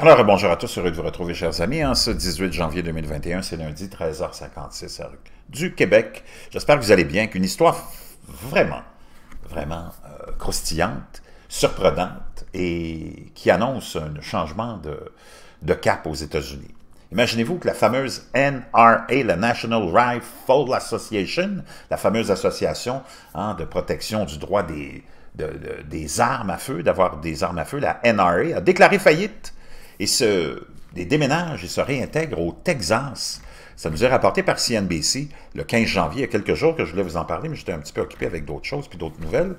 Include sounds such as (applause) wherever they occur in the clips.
Alors, euh, bonjour à tous, heureux de vous retrouver, chers amis. En ce 18 janvier 2021, c'est lundi, 13h56, du Québec. J'espère que vous allez bien, qu'une histoire vraiment, vraiment euh, croustillante, surprenante et qui annonce un changement de, de cap aux États-Unis. Imaginez-vous que la fameuse NRA, la National Rifle Association, la fameuse association hein, de protection du droit des, des armes à feu, d'avoir des armes à feu, la NRA, a déclaré faillite et se déménagent et se réintègrent au Texas. Ça nous est rapporté par CNBC le 15 janvier, il y a quelques jours que je voulais vous en parler, mais j'étais un petit peu occupé avec d'autres choses puis d'autres nouvelles.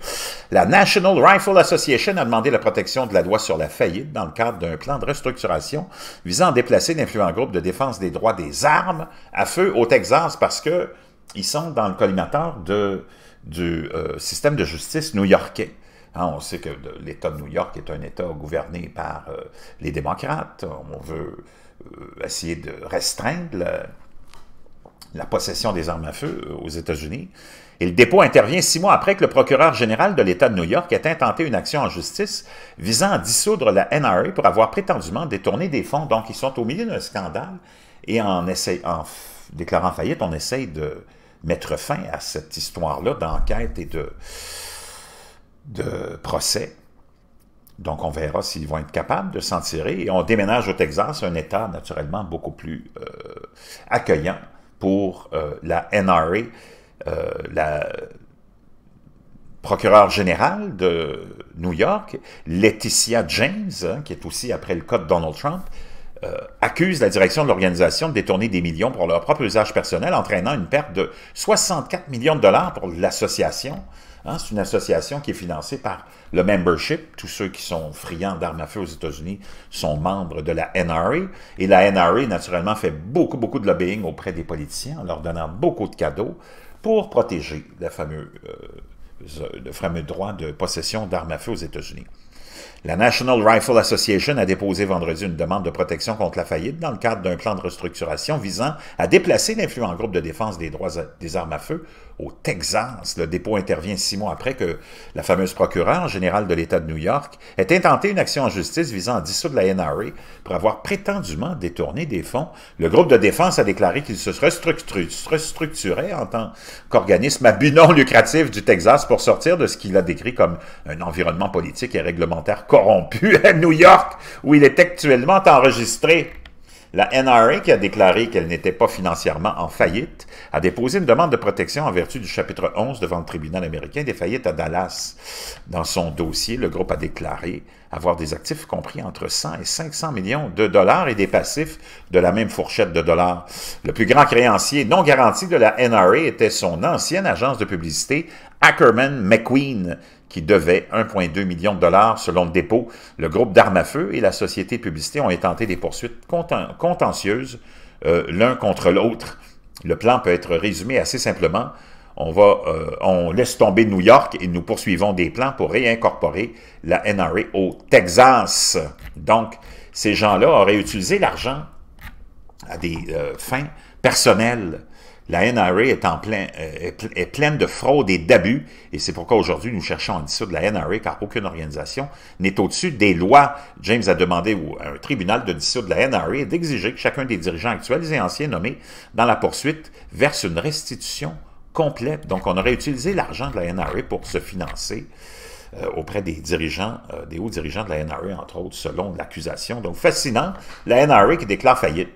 La National Rifle Association a demandé la protection de la loi sur la faillite dans le cadre d'un plan de restructuration visant à déplacer l'influent groupe de défense des droits des armes à feu au Texas parce que ils sont dans le collimateur de, du euh, système de justice new-yorkais. Hein, on sait que l'État de New York est un État gouverné par euh, les démocrates. On veut euh, essayer de restreindre la, possession des armes à feu euh, aux États-Unis. Et le dépôt intervient six mois après que le procureur général de l'État de New York ait intenté une action en justice visant à dissoudre la NRA pour avoir prétendument détourné des fonds. Donc, ils sont au milieu d'un scandale et en, en déclarant faillite, on essaye de mettre fin à cette histoire-là d'enquête et de de procès. Donc, on verra s'ils vont être capables de s'en tirer. Et on déménage au Texas, un État naturellement beaucoup plus euh, accueillant pour euh, la NRA, euh, la procureure générale de New York, Laetitia James, hein, qui est aussi après le code Donald Trump, euh, accuse la direction de l'organisation de détourner des millions pour leur propre usage personnel, entraînant une perte de 64 millions de dollars pour l'association. Hein. c'est une association qui est financée par le membership. Tous ceux qui sont friands d'armes à feu aux États-Unis sont membres de la NRA. Et la NRA, naturellement, fait beaucoup, beaucoup de lobbying auprès des politiciens en leur donnant beaucoup de cadeaux pour protéger fameux, euh, le fameux droit de possession d'armes à feu aux États-Unis. La National Rifle Association a déposé vendredi une demande de protection contre la faillite dans le cadre d'un plan de restructuration visant à déplacer l'influent groupe de défense des droits des armes à feu au Texas. Le dépôt intervient six mois après que la fameuse procureure générale de l'État de New York ait intenté une action en justice visant à dissoudre la NRA pour avoir prétendument détourné des fonds. Le groupe de défense a déclaré qu'il se restructurait en tant qu'organisme à but non lucratif du Texas pour sortir de ce qu'il a décrit comme un environnement politique et réglementaire corrompu (laughs) à New York, où il est actuellement enregistré. La NRA, qui a déclaré qu'elle n'était pas financièrement en faillite, a déposé une demande de protection en vertu du chapitre 11 devant le tribunal américain des faillites à Dallas. Dans son dossier, le groupe a déclaré avoir des actifs compris entre 100 et 500 millions de dollars et des passifs de la même fourchette de dollars. Le plus grand créancier non garanti de la NRA était son ancienne agence de publicité, Ackerman McQueen, qui devait 1,2 million de dollars selon le dépôt. Le groupe d'armes à feu et la société publicité ont intenté des poursuites contentieuses euh, l'un contre l'autre. Le plan peut être résumé assez simplement. On, va, euh, on laisse tomber New York et nous poursuivons des plans pour réincorporer la NRA au Texas. Donc, ces gens-là auraient utilisé l'argent à des euh, fins personnelles la NRA euh, est, pleine de fraudes et d'abus, et c'est pourquoi aujourd'hui nous cherchons à dissoudre la NRA, car aucune organisation n'est au-dessus des lois. James a demandé à un tribunal de dissoudre la NRA et d'exiger que chacun des dirigeants actuels et anciens nommés dans la poursuite verse une restitution complète. Donc on aurait utilisé l'argent de la NRA pour se financer euh, auprès des dirigeants, euh, des hauts dirigeants de la NRA, entre autres, selon l'accusation. Donc, fascinant, la NRA qui déclare faillite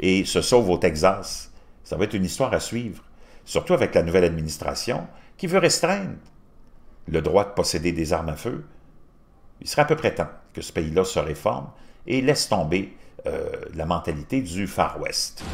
et se sauve au Texas ça va être une histoire à suivre, surtout avec la nouvelle administration qui veut restreindre le droit de posséder des armes à feu. Il sera à peu près temps que ce pays-là se réforme et laisse tomber euh, la mentalité du Far West.